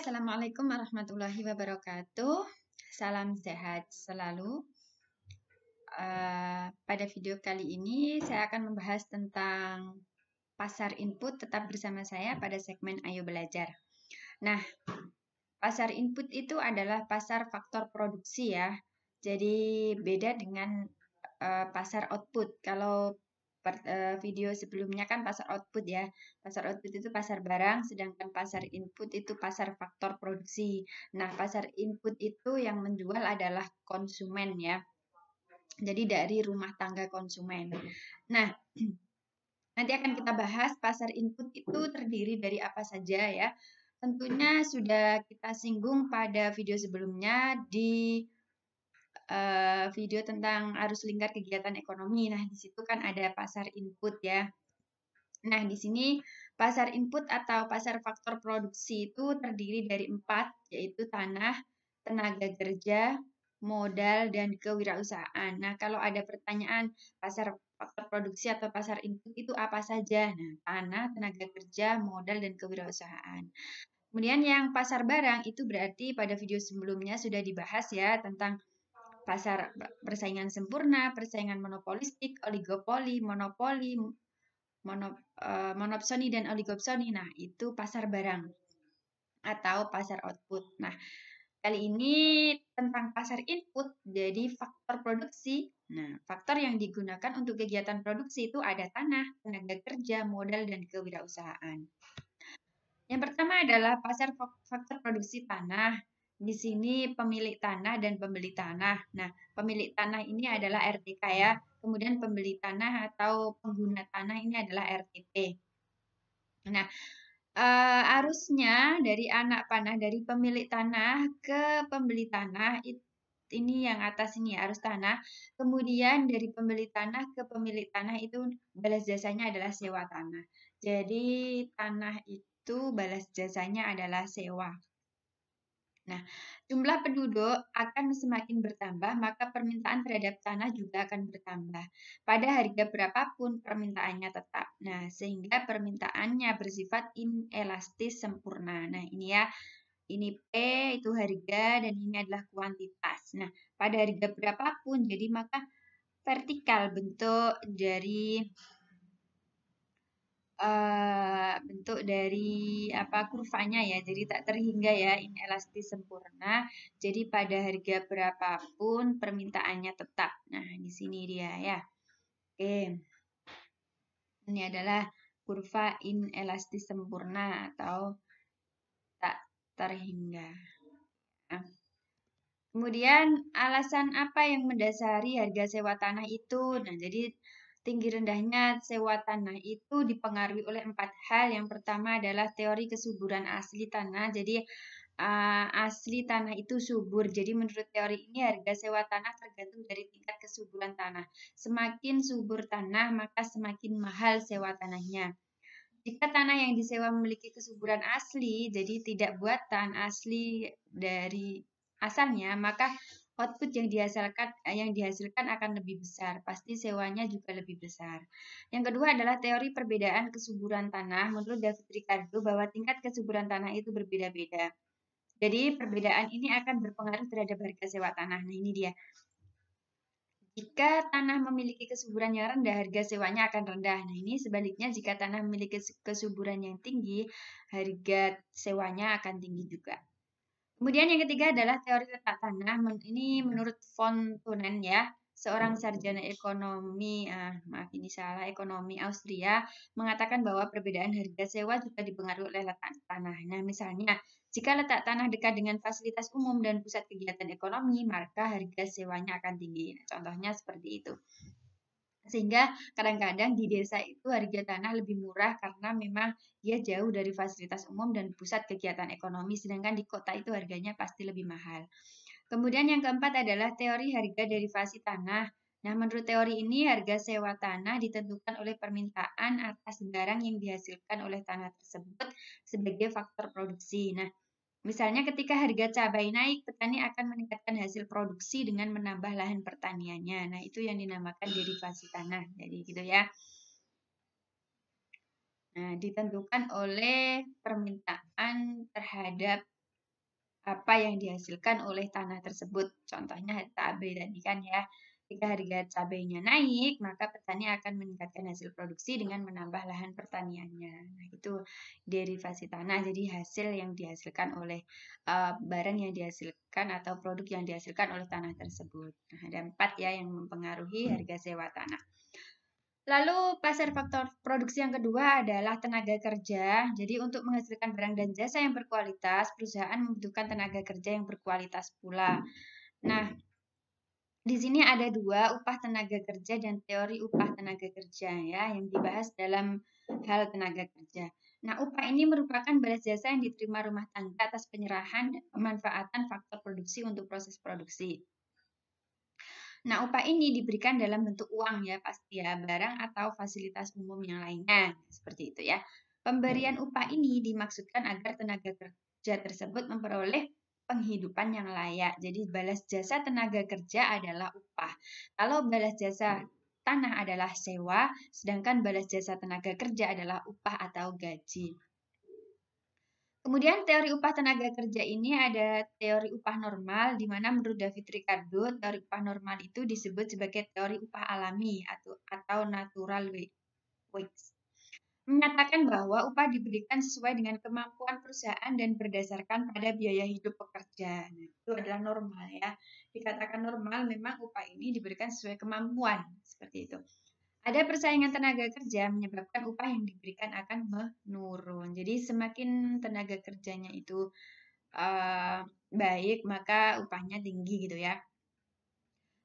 Assalamualaikum warahmatullahi wabarakatuh. Salam sehat selalu. Uh, pada video kali ini saya akan membahas tentang pasar input tetap bersama saya pada segmen Ayo Belajar. Nah, pasar input itu adalah pasar faktor produksi ya. Jadi beda dengan uh, pasar output. Kalau per, uh, video sebelumnya kan pasar output ya. Pasar output itu pasar barang, sedangkan pasar input itu pasar faktor produksi. Nah, pasar input itu yang menjual adalah konsumen ya. Jadi dari rumah tangga konsumen. Nah, nanti akan kita bahas pasar input itu terdiri dari apa saja ya. Tentunya sudah kita singgung pada video sebelumnya di uh, video tentang arus lingkar kegiatan ekonomi. Nah, di situ kan ada pasar input ya. Nah, di sini pasar input atau pasar faktor produksi itu terdiri dari empat, yaitu tanah, tenaga kerja, modal, dan kewirausahaan. Nah, kalau ada pertanyaan pasar faktor produksi atau pasar input itu apa saja? Nah, tanah, tenaga kerja, modal, dan kewirausahaan. Kemudian yang pasar barang itu berarti pada video sebelumnya sudah dibahas ya tentang pasar persaingan sempurna, persaingan monopolistik, oligopoli, monopoli, mono, uh, monopsoni dan oligopsoni. Nah, itu pasar barang atau pasar output. Nah, kali ini tentang pasar input, jadi faktor produksi. Nah, faktor yang digunakan untuk kegiatan produksi itu ada tanah, tenaga kerja, modal, dan kewirausahaan. Yang pertama adalah pasar faktor produksi tanah di sini pemilik tanah dan pembeli tanah. Nah, pemilik tanah ini adalah RTK ya. Kemudian pembeli tanah atau pengguna tanah ini adalah RTP. Nah, uh, arusnya dari anak panah dari pemilik tanah ke pembeli tanah itu ini yang atas ini arus tanah. Kemudian dari pembeli tanah ke pemilik tanah itu balas jasanya adalah sewa tanah. Jadi tanah itu balas jasanya adalah sewa. Nah, jumlah penduduk akan semakin bertambah, maka permintaan terhadap tanah juga akan bertambah. Pada harga berapapun permintaannya tetap. Nah, sehingga permintaannya bersifat inelastis sempurna. Nah, ini ya ini P itu harga dan ini adalah kuantitas. Nah, pada harga berapapun jadi maka vertikal bentuk dari Eh, bentuk dari apa kurvanya ya. Jadi tak terhingga ya inelastis sempurna. Jadi pada harga berapapun permintaannya tetap. Nah, di sini dia ya. Oke. Ini adalah kurva inelastis sempurna atau tak terhingga. Nah. Kemudian alasan apa yang mendasari harga sewa tanah itu? Nah, jadi Tinggi rendahnya sewa tanah itu dipengaruhi oleh empat hal. Yang pertama adalah teori kesuburan asli tanah. Jadi uh, asli tanah itu subur. Jadi menurut teori ini harga sewa tanah tergantung dari tingkat kesuburan tanah. Semakin subur tanah, maka semakin mahal sewa tanahnya. Jika tanah yang disewa memiliki kesuburan asli, jadi tidak buatan asli dari asalnya, maka output yang dihasilkan eh, yang dihasilkan akan lebih besar, pasti sewanya juga lebih besar. Yang kedua adalah teori perbedaan kesuburan tanah menurut David Ricardo bahwa tingkat kesuburan tanah itu berbeda-beda. Jadi perbedaan ini akan berpengaruh terhadap harga sewa tanah. Nah, ini dia. Jika tanah memiliki kesuburan yang rendah, harga sewanya akan rendah. Nah, ini sebaliknya jika tanah memiliki kesuburan yang tinggi, harga sewanya akan tinggi juga. Kemudian yang ketiga adalah teori letak tanah. Ini menurut von Tunen ya, seorang hmm. sarjana ekonomi, ah, maaf ini salah, ekonomi Austria, mengatakan bahwa perbedaan harga sewa juga dipengaruhi oleh letak tanah. Nah, misalnya, jika letak tanah dekat dengan fasilitas umum dan pusat kegiatan ekonomi, maka harga sewanya akan tinggi. contohnya seperti itu sehingga kadang-kadang di desa itu harga tanah lebih murah karena memang dia jauh dari fasilitas umum dan pusat kegiatan ekonomi sedangkan di kota itu harganya pasti lebih mahal. Kemudian yang keempat adalah teori harga derivasi tanah. Nah, menurut teori ini harga sewa tanah ditentukan oleh permintaan atas barang yang dihasilkan oleh tanah tersebut sebagai faktor produksi. Nah, Misalnya ketika harga cabai naik, petani akan meningkatkan hasil produksi dengan menambah lahan pertaniannya. Nah, itu yang dinamakan derivasi tanah. Jadi gitu ya. Nah, ditentukan oleh permintaan terhadap apa yang dihasilkan oleh tanah tersebut. Contohnya cabai tadi kan ya. Jika harga cabainya naik, maka petani akan meningkatkan hasil produksi dengan menambah lahan pertaniannya. Nah, itu derivasi tanah, jadi hasil yang dihasilkan oleh uh, barang yang dihasilkan atau produk yang dihasilkan oleh tanah tersebut. Nah, ada empat ya yang mempengaruhi hmm. harga sewa tanah. Lalu pasar faktor produksi yang kedua adalah tenaga kerja. Jadi untuk menghasilkan barang dan jasa yang berkualitas, perusahaan membutuhkan tenaga kerja yang berkualitas pula. Nah, di sini ada dua upah tenaga kerja dan teori upah tenaga kerja ya yang dibahas dalam hal tenaga kerja. Nah, upah ini merupakan balas jasa yang diterima rumah tangga atas penyerahan pemanfaatan faktor produksi untuk proses produksi. Nah, upah ini diberikan dalam bentuk uang ya, pasti ya, barang atau fasilitas umum yang lainnya, seperti itu ya. Pemberian upah ini dimaksudkan agar tenaga kerja tersebut memperoleh penghidupan yang layak. Jadi balas jasa tenaga kerja adalah upah. Kalau balas jasa hmm. tanah adalah sewa, sedangkan balas jasa tenaga kerja adalah upah atau gaji. Kemudian teori upah tenaga kerja ini ada teori upah normal, di mana menurut David Ricardo, teori upah normal itu disebut sebagai teori upah alami atau, atau natural wage menyatakan bahwa upah diberikan sesuai dengan kemampuan perusahaan dan berdasarkan pada biaya hidup pekerja. Nah, itu adalah normal ya. Dikatakan normal memang upah ini diberikan sesuai kemampuan, seperti itu. Ada persaingan tenaga kerja menyebabkan upah yang diberikan akan menurun. Jadi semakin tenaga kerjanya itu uh, baik, maka upahnya tinggi gitu ya.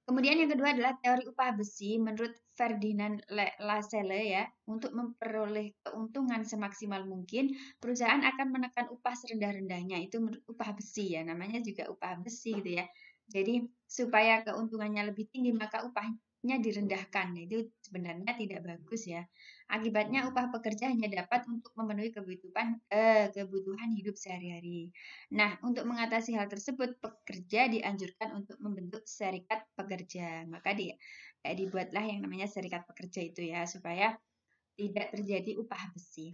Kemudian yang kedua adalah teori upah besi menurut Ferdinand Laselle ya, untuk memperoleh keuntungan semaksimal mungkin, perusahaan akan menekan upah serendah-rendahnya. Itu upah besi ya, namanya juga upah besi gitu ya. Jadi supaya keuntungannya lebih tinggi maka upahnya direndahkan. Itu sebenarnya tidak bagus ya. Akibatnya upah pekerja hanya dapat untuk memenuhi kebutuhan eh, kebutuhan hidup sehari-hari. Nah, untuk mengatasi hal tersebut, pekerja dianjurkan untuk membentuk serikat pekerja. Maka dia dibuatlah yang namanya serikat pekerja itu ya supaya tidak terjadi upah besi.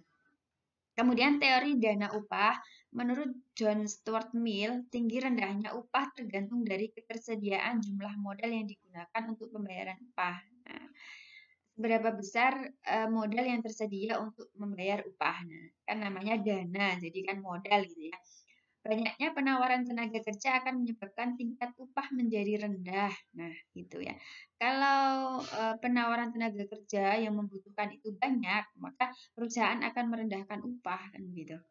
Kemudian teori dana upah, menurut John Stuart Mill, tinggi rendahnya upah tergantung dari ketersediaan jumlah modal yang digunakan untuk pembayaran upah. Nah, seberapa besar eh, modal yang tersedia untuk membayar upah? Nah, kan namanya dana, jadi kan modal gitu ya. Banyaknya penawaran tenaga kerja akan menyebabkan tingkat upah menjadi rendah. Nah, gitu ya. Kalau e, penawaran tenaga kerja yang membutuhkan itu banyak, maka perusahaan akan merendahkan upah kan gitu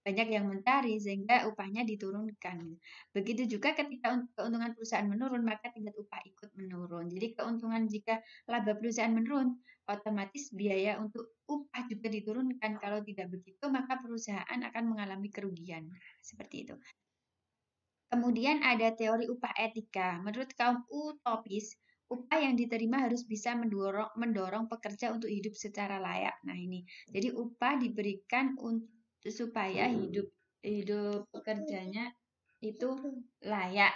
banyak yang mencari sehingga upahnya diturunkan. Begitu juga ketika keuntungan perusahaan menurun, maka tingkat upah ikut menurun. Jadi keuntungan jika laba perusahaan menurun, otomatis biaya untuk upah juga diturunkan. Kalau tidak begitu, maka perusahaan akan mengalami kerugian. Seperti itu. Kemudian ada teori upah etika. Menurut kaum utopis, upah yang diterima harus bisa mendorong mendorong pekerja untuk hidup secara layak. Nah, ini. Jadi upah diberikan untuk supaya hidup hidup pekerjanya itu layak.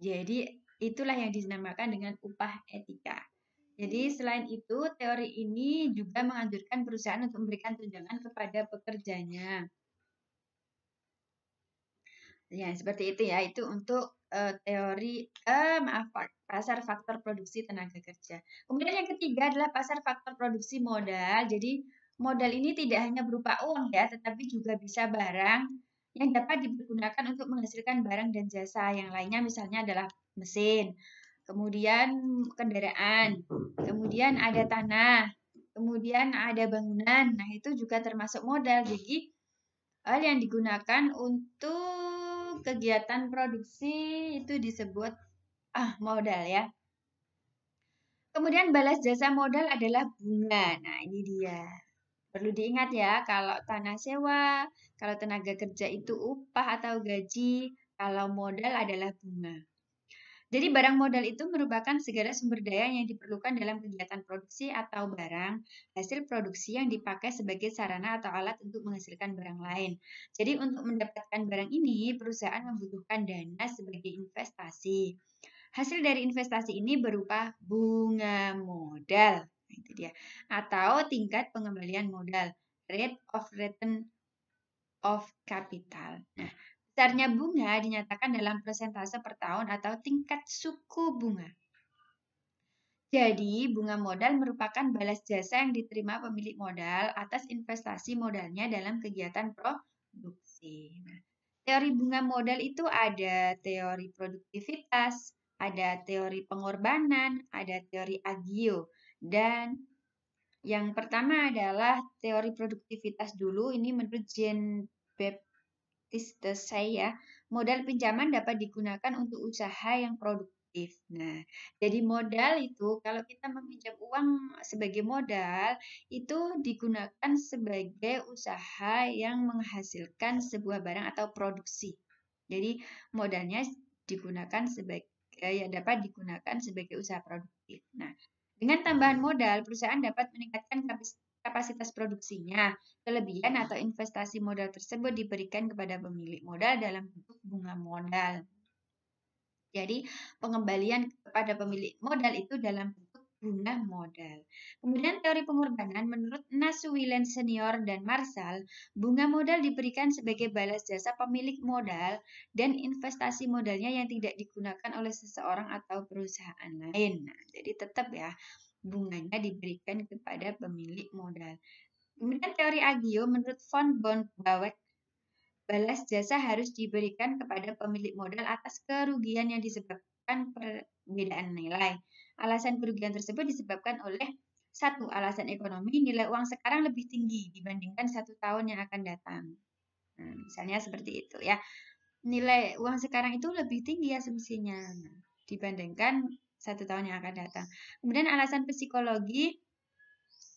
Jadi itulah yang dinamakan dengan upah etika. Jadi iya. selain itu teori ini juga menganjurkan perusahaan untuk memberikan tunjangan kepada pekerjanya. Ya seperti itu ya itu untuk uh, teori uh, maaf pasar faktor produksi tenaga kerja. Kemudian yang ketiga adalah pasar faktor produksi modal. Jadi Modal ini tidak hanya berupa uang ya, tetapi juga bisa barang yang dapat digunakan untuk menghasilkan barang dan jasa. Yang lainnya misalnya adalah mesin, kemudian kendaraan, kemudian ada tanah, kemudian ada bangunan. Nah, itu juga termasuk modal. Jadi hal yang digunakan untuk kegiatan produksi itu disebut ah modal ya. Kemudian balas jasa modal adalah bunga. Nah, ini dia. Perlu diingat ya, kalau tanah sewa, kalau tenaga kerja itu upah atau gaji, kalau modal adalah bunga. Jadi barang modal itu merupakan segala sumber daya yang diperlukan dalam kegiatan produksi atau barang, hasil produksi yang dipakai sebagai sarana atau alat untuk menghasilkan barang lain. Jadi untuk mendapatkan barang ini, perusahaan membutuhkan dana sebagai investasi. Hasil dari investasi ini berupa bunga modal itu dia. Atau tingkat pengembalian modal, rate of return of capital. Nah, hmm. besarnya bunga dinyatakan dalam persentase per tahun atau tingkat suku bunga. Jadi, bunga modal merupakan balas jasa yang diterima pemilik modal atas investasi modalnya dalam kegiatan produksi. Nah, teori bunga modal itu ada teori produktivitas, ada teori pengorbanan, ada teori agio. Dan yang pertama adalah teori produktivitas dulu. Ini menurut Jean Baptiste saya, ya, modal pinjaman dapat digunakan untuk usaha yang produktif. Nah, jadi modal itu kalau kita meminjam uang sebagai modal itu digunakan sebagai usaha yang menghasilkan sebuah barang atau produksi. Jadi modalnya digunakan sebagai ya dapat digunakan sebagai usaha produktif. Nah, dengan tambahan modal, perusahaan dapat meningkatkan kapasitas produksinya. Kelebihan atau investasi modal tersebut diberikan kepada pemilik modal dalam bentuk bunga modal. Jadi, pengembalian kepada pemilik modal itu dalam bentuk jumlah hmm. modal. Hmm. Kemudian teori pengorbanan menurut Nasuwilen senior dan Marsal, bunga modal diberikan sebagai balas jasa pemilik modal dan investasi modalnya yang tidak digunakan oleh seseorang atau perusahaan lain. Nah, jadi tetap ya bunganya diberikan kepada pemilik modal. Kemudian teori Agio menurut von bahwa balas jasa harus diberikan kepada pemilik modal atas kerugian yang disebabkan perbedaan nilai. Alasan kerugian tersebut disebabkan oleh satu alasan ekonomi nilai uang sekarang lebih tinggi dibandingkan satu tahun yang akan datang. Nah, misalnya seperti itu ya. Nilai uang sekarang itu lebih tinggi asumsinya nah, dibandingkan satu tahun yang akan datang. Kemudian alasan psikologi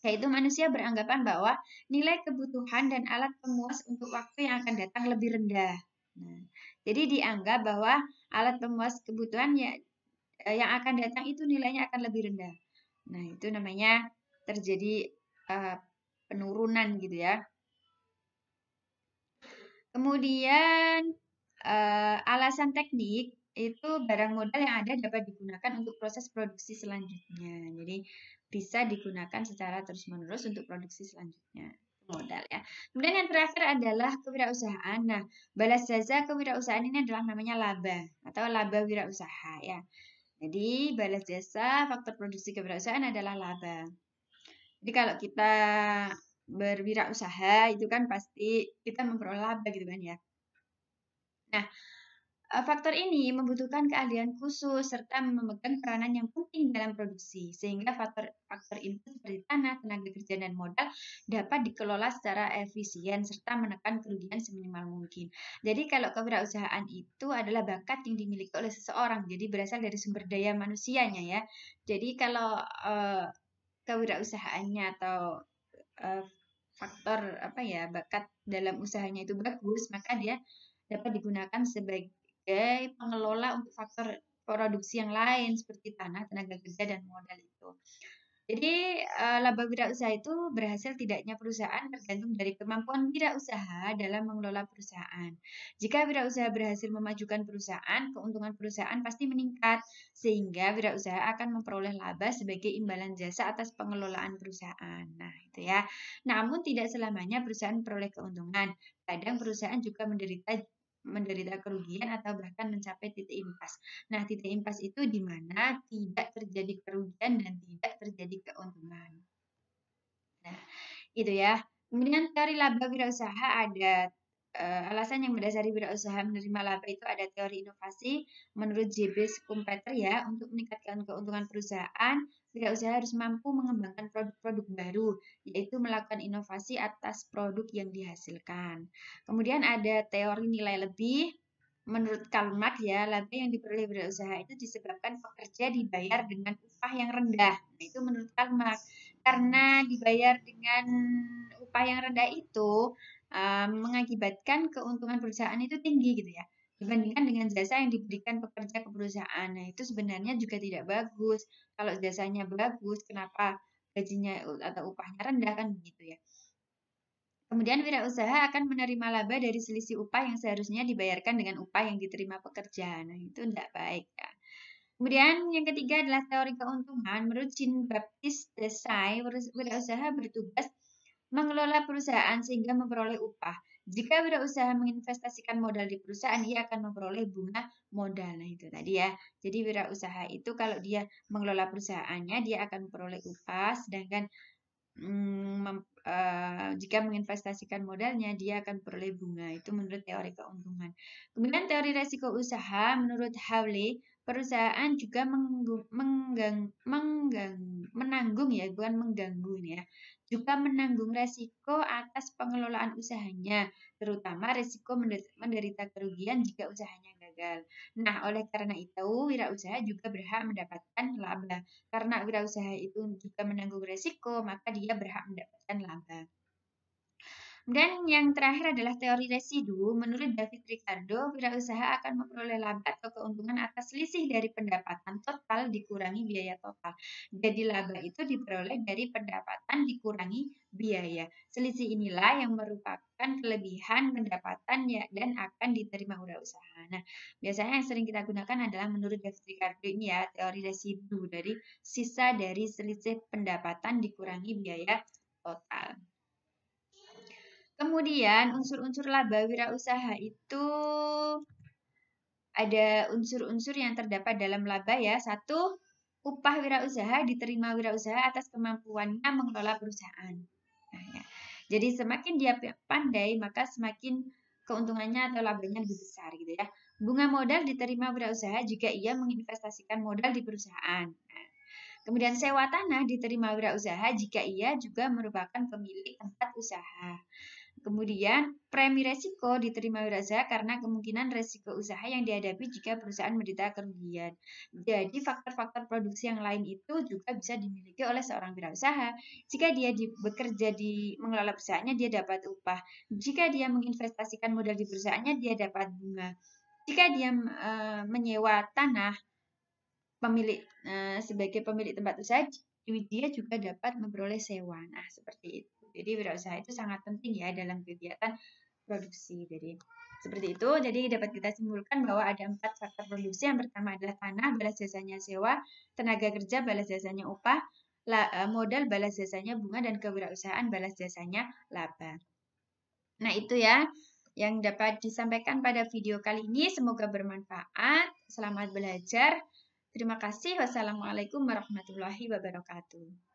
yaitu manusia beranggapan bahwa nilai kebutuhan dan alat pemuas untuk waktu yang akan datang lebih rendah. Nah, jadi dianggap bahwa alat pemuas kebutuhan ya Eh, yang akan datang itu nilainya akan lebih rendah. Nah, itu namanya terjadi uh, penurunan gitu ya. Kemudian uh, alasan teknik itu barang modal yang ada dapat digunakan untuk proses produksi selanjutnya. Jadi bisa digunakan secara terus-menerus untuk produksi selanjutnya modal ya. Kemudian yang terakhir adalah kewirausahaan. Nah, balas jasa kewirausahaan ini adalah namanya laba atau laba wirausaha ya. Jadi balas jasa faktor produksi keberhasilan adalah laba. Jadi kalau kita berwirausaha itu kan pasti kita memperoleh laba gitu kan ya. Nah, Eh, faktor ini membutuhkan keahlian khusus serta memegang peranan yang penting dalam produksi, sehingga faktor, faktor input seperti tanah, tenaga kerja, dan modal dapat dikelola secara efisien serta menekan kerugian seminimal mungkin. Jadi kalau kewirausahaan itu adalah bakat yang dimiliki oleh seseorang, jadi berasal dari sumber daya manusianya ya. Jadi kalau eh, kewirausahaannya atau eh, faktor apa ya bakat dalam usahanya itu bagus, maka dia dapat digunakan sebagai sebagai pengelola untuk faktor produksi yang lain seperti tanah, tenaga kerja, dan modal itu. Jadi eh, laba wirausaha itu berhasil tidaknya perusahaan tergantung dari kemampuan wirausaha dalam mengelola perusahaan. Jika wirausaha berhasil memajukan perusahaan, keuntungan perusahaan pasti meningkat sehingga wirausaha akan memperoleh laba sebagai imbalan jasa atas pengelolaan perusahaan. Nah, itu ya. Namun tidak selamanya perusahaan memperoleh keuntungan. Kadang perusahaan juga menderita menderita kerugian atau bahkan mencapai titik impas. Nah, titik impas itu di mana tidak terjadi kerugian dan tidak terjadi keuntungan. Nah, itu ya. Kemudian teori laba wirausaha ada uh, alasan yang mendasari wirausaha menerima laba itu ada teori inovasi menurut JB Schumpeter ya untuk meningkatkan keuntungan perusahaan usaha harus mampu mengembangkan produk-produk baru, yaitu melakukan inovasi atas produk yang dihasilkan. Kemudian ada teori nilai lebih. Menurut Karl Marx ya, laba yang diperoleh usaha itu disebabkan pekerja dibayar dengan upah yang rendah. Nah, itu menurut Karl Marx. Karena dibayar dengan upah yang rendah itu um, mengakibatkan keuntungan perusahaan itu tinggi gitu ya dibandingkan dengan jasa yang diberikan pekerja ke perusahaan. Nah, itu sebenarnya juga tidak bagus. Kalau jasanya bagus, kenapa gajinya atau upahnya rendah kan begitu ya. Kemudian usaha akan menerima laba dari selisih upah yang seharusnya dibayarkan dengan upah yang diterima pekerja. Nah, itu tidak baik ya. Kemudian yang ketiga adalah teori keuntungan. Menurut Jean Baptiste Desai, usaha bertugas mengelola perusahaan sehingga memperoleh upah. Jika wirausaha menginvestasikan modal di perusahaan, ia akan memperoleh bunga modal. Nah, itu tadi ya. Jadi wirausaha itu kalau dia mengelola perusahaannya, dia akan memperoleh upah, sedangkan mm, uh, jika menginvestasikan modalnya dia akan peroleh bunga itu menurut teori keuntungan. Kemudian teori resiko usaha menurut Hawley perusahaan juga menggang, menggang, menanggung ya bukan mengganggu ya juga menanggung resiko atas pengelolaan usahanya, terutama resiko menderita kerugian jika usahanya gagal. Nah, oleh karena itu, wirausaha juga berhak mendapatkan laba. Karena wirausaha itu juga menanggung resiko, maka dia berhak mendapatkan laba. Dan yang terakhir adalah teori residu. Menurut David Ricardo, wirausaha akan memperoleh laba atau keuntungan atas selisih dari pendapatan total dikurangi biaya total. Jadi laba itu diperoleh dari pendapatan dikurangi biaya. Selisih inilah yang merupakan kelebihan pendapatan ya, dan akan diterima wirausaha. Nah, biasanya yang sering kita gunakan adalah menurut David Ricardo ini ya, teori residu dari sisa dari selisih pendapatan dikurangi biaya total. Kemudian unsur-unsur laba wirausaha itu ada unsur-unsur yang terdapat dalam laba ya. Satu, upah wirausaha diterima wirausaha atas kemampuannya mengelola perusahaan. Nah, ya. Jadi semakin dia pandai, maka semakin keuntungannya atau labanya lebih besar gitu ya. Bunga modal diterima wirausaha jika ia menginvestasikan modal di perusahaan. Nah, Kemudian sewa tanah diterima wirausaha jika ia juga merupakan pemilik tempat usaha. Kemudian, premi resiko diterima usaha karena kemungkinan resiko usaha yang dihadapi jika perusahaan menderita kerugian. Jadi, faktor-faktor produksi yang lain itu juga bisa dimiliki oleh seorang wirausaha. Jika dia di, bekerja di mengelola perusahaannya, dia dapat upah. Jika dia menginvestasikan modal di perusahaannya, dia dapat bunga. Jika dia e, menyewa tanah pemilik e, sebagai pemilik tempat usaha, dia juga dapat memperoleh sewa. Nah, seperti itu. Jadi wirausaha itu sangat penting ya dalam kegiatan produksi. Jadi seperti itu. Jadi dapat kita simpulkan bahwa ada empat faktor produksi. Yang pertama adalah tanah, balas jasanya sewa, tenaga kerja, balas jasanya upah, e, modal, balas jasanya bunga, dan kewirausahaan, balas jasanya laba. Nah itu ya yang dapat disampaikan pada video kali ini. Semoga bermanfaat. Selamat belajar. Terima kasih. Wassalamualaikum warahmatullahi wabarakatuh.